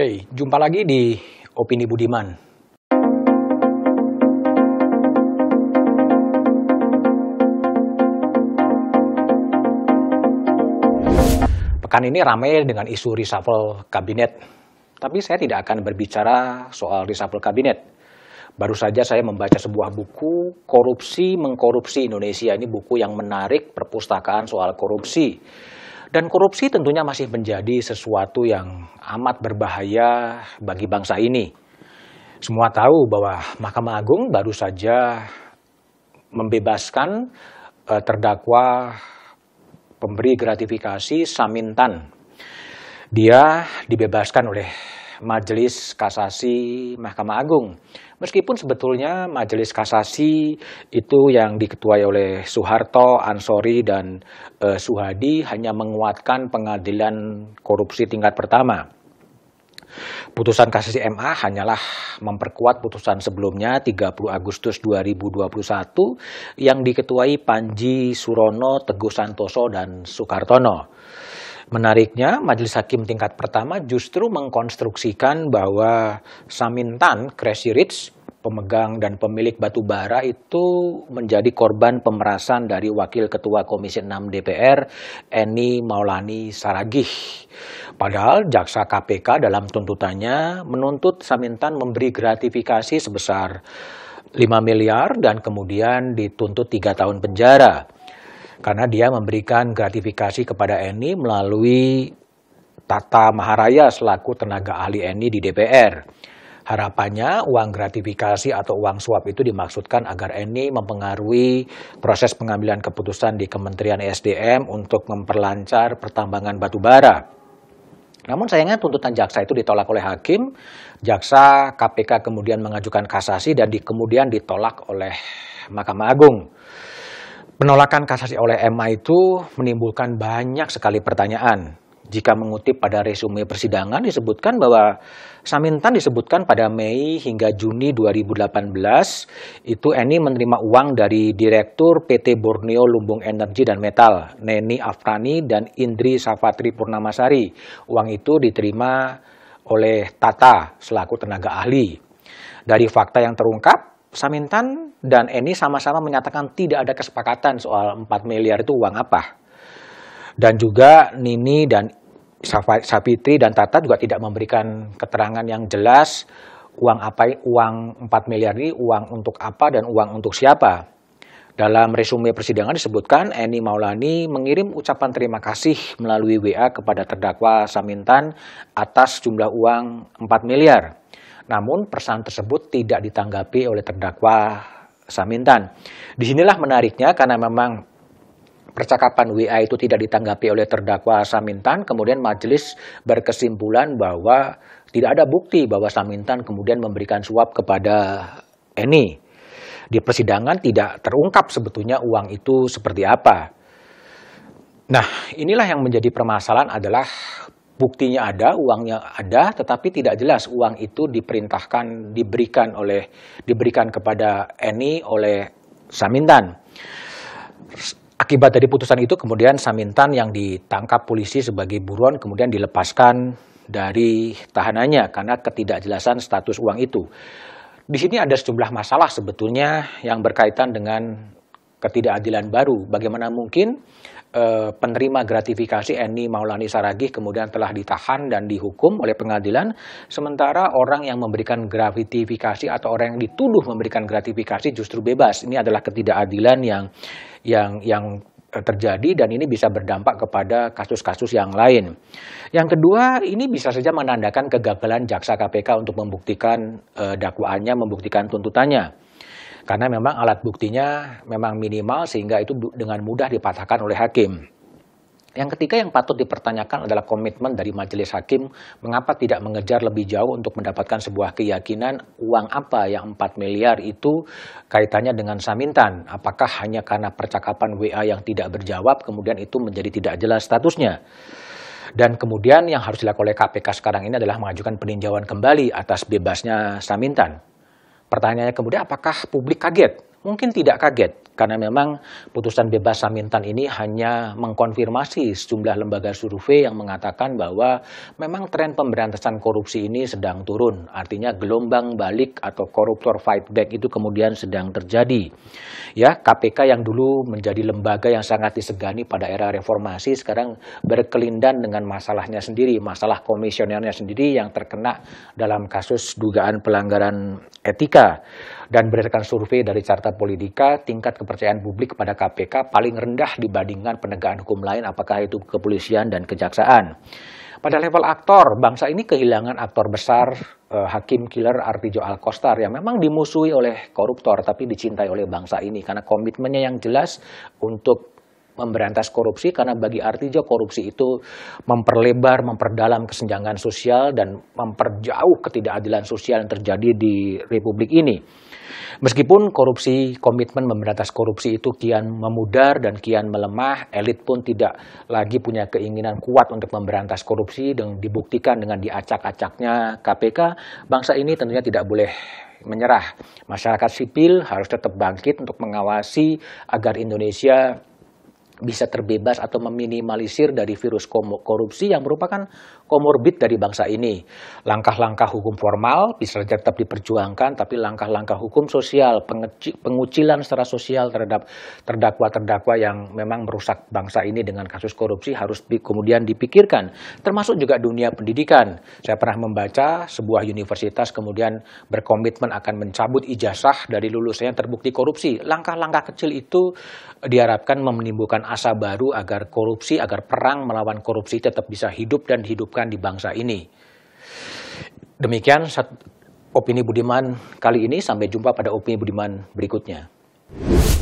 Oke, jumpa lagi di Opini Budiman. Pekan ini ramai dengan isu reshuffle kabinet. Tapi saya tidak akan berbicara soal reshuffle kabinet. Baru saja saya membaca sebuah buku Korupsi Mengkorupsi Indonesia. Ini buku yang menarik perpustakaan soal korupsi dan korupsi tentunya masih menjadi sesuatu yang amat berbahaya bagi bangsa ini. Semua tahu bahwa Mahkamah Agung baru saja membebaskan eh, terdakwa pemberi gratifikasi Samintan. Dia dibebaskan oleh Majelis Kasasi Mahkamah Agung. Meskipun sebetulnya Majelis Kasasi itu yang diketuai oleh Soeharto, Ansori, dan eh, Suhadi hanya menguatkan pengadilan korupsi tingkat pertama. Putusan kasasi MA hanyalah memperkuat putusan sebelumnya 30 Agustus 2021 yang diketuai Panji Surono, Teguh Santoso, dan Soekartono. Menariknya, Majelis Hakim tingkat pertama justru mengkonstruksikan bahwa Samintan, Crazy Rich, pemegang dan pemilik batu bara itu menjadi korban pemerasan dari Wakil Ketua Komisi 6 DPR Eni Maulani Saragih. Padahal jaksa KPK dalam tuntutannya menuntut Samintan memberi gratifikasi sebesar 5 miliar dan kemudian dituntut tiga tahun penjara karena dia memberikan gratifikasi kepada Eni melalui Tata Maharaya selaku tenaga ahli Eni di DPR. Harapannya uang gratifikasi atau uang suap itu dimaksudkan agar Eni mempengaruhi proses pengambilan keputusan di Kementerian e SDM untuk memperlancar pertambangan batu bara. Namun sayangnya tuntutan jaksa itu ditolak oleh hakim. Jaksa KPK kemudian mengajukan kasasi dan di, kemudian ditolak oleh Mahkamah Agung. Penolakan kasasi oleh MA itu menimbulkan banyak sekali pertanyaan. Jika mengutip pada resume persidangan disebutkan bahwa Samintan disebutkan pada Mei hingga Juni 2018 itu Eni menerima uang dari Direktur PT Borneo Lumbung Energi dan Metal Neni Afrani dan Indri Safatri Purnamasari. Uang itu diterima oleh Tata selaku tenaga ahli. Dari fakta yang terungkap, Samintan dan Eni sama-sama menyatakan tidak ada kesepakatan soal 4 miliar itu uang apa. Dan juga Nini dan Sapitri dan Tata juga tidak memberikan keterangan yang jelas uang apa uang 4 miliar ini uang untuk apa dan uang untuk siapa. Dalam resume persidangan disebutkan Eni Maulani mengirim ucapan terima kasih melalui WA kepada terdakwa Samintan atas jumlah uang 4 miliar. Namun pesan tersebut tidak ditanggapi oleh terdakwa Samintan. Disinilah menariknya karena memang percakapan WA itu tidak ditanggapi oleh terdakwa Samintan, kemudian majelis berkesimpulan bahwa tidak ada bukti bahwa Samintan kemudian memberikan suap kepada Eni. Di persidangan tidak terungkap sebetulnya uang itu seperti apa. Nah, inilah yang menjadi permasalahan adalah buktinya ada, uangnya ada, tetapi tidak jelas uang itu diperintahkan, diberikan oleh, diberikan kepada Eni oleh Samintan. Akibat dari putusan itu kemudian Samintan yang ditangkap polisi sebagai buruan kemudian dilepaskan dari tahanannya karena ketidakjelasan status uang itu. Di sini ada sejumlah masalah sebetulnya yang berkaitan dengan ketidakadilan baru. Bagaimana mungkin uh, penerima gratifikasi Eni Maulani Saragih kemudian telah ditahan dan dihukum oleh pengadilan, sementara orang yang memberikan gratifikasi atau orang yang dituduh memberikan gratifikasi justru bebas. Ini adalah ketidakadilan yang yang yang terjadi dan ini bisa berdampak kepada kasus-kasus yang lain. Yang kedua, ini bisa saja menandakan kegagalan jaksa KPK untuk membuktikan eh, dakwaannya, membuktikan tuntutannya. Karena memang alat buktinya memang minimal sehingga itu dengan mudah dipatahkan oleh hakim. Yang ketiga yang patut dipertanyakan adalah komitmen dari majelis hakim mengapa tidak mengejar lebih jauh untuk mendapatkan sebuah keyakinan uang apa yang 4 miliar itu kaitannya dengan Samintan. Apakah hanya karena percakapan WA yang tidak berjawab kemudian itu menjadi tidak jelas statusnya. Dan kemudian yang harus dilakukan oleh KPK sekarang ini adalah mengajukan peninjauan kembali atas bebasnya Samintan. Pertanyaannya kemudian apakah publik kaget? Mungkin tidak kaget. Karena memang putusan bebas Samintan ini hanya mengkonfirmasi sejumlah lembaga survei yang mengatakan bahwa memang tren pemberantasan korupsi ini sedang turun. Artinya gelombang balik atau koruptor fight back itu kemudian sedang terjadi. Ya, KPK yang dulu menjadi lembaga yang sangat disegani pada era reformasi sekarang berkelindan dengan masalahnya sendiri, masalah komisionernya sendiri yang terkena dalam kasus dugaan pelanggaran etika. Dan berdasarkan survei dari Carta Politika, tingkat kepercayaan publik kepada KPK paling rendah dibandingkan penegakan hukum lain, apakah itu kepolisian dan kejaksaan. Pada level aktor, bangsa ini kehilangan aktor besar eh, Hakim Killer Artijo Alkostar yang memang dimusuhi oleh koruptor tapi dicintai oleh bangsa ini karena komitmennya yang jelas untuk memberantas korupsi karena bagi Artijo korupsi itu memperlebar, memperdalam kesenjangan sosial dan memperjauh ketidakadilan sosial yang terjadi di republik ini. Meskipun korupsi, komitmen memberantas korupsi itu kian memudar dan kian melemah, elit pun tidak lagi punya keinginan kuat untuk memberantas korupsi dan dibuktikan dengan diacak-acaknya KPK, bangsa ini tentunya tidak boleh menyerah. Masyarakat sipil harus tetap bangkit untuk mengawasi agar Indonesia bisa terbebas atau meminimalisir dari virus korupsi yang merupakan komorbid dari bangsa ini. Langkah-langkah hukum formal bisa tetap diperjuangkan, tapi langkah-langkah hukum sosial, pengucilan secara sosial terhadap terdakwa-terdakwa yang memang merusak bangsa ini dengan kasus korupsi harus di, kemudian dipikirkan, termasuk juga dunia pendidikan. Saya pernah membaca sebuah universitas kemudian berkomitmen akan mencabut ijazah dari lulusan yang terbukti korupsi. Langkah-langkah kecil itu diharapkan menimbulkan asa baru agar korupsi, agar perang melawan korupsi tetap bisa hidup dan dihidupkan di bangsa ini. Demikian opini Budiman kali ini, sampai jumpa pada opini Budiman berikutnya.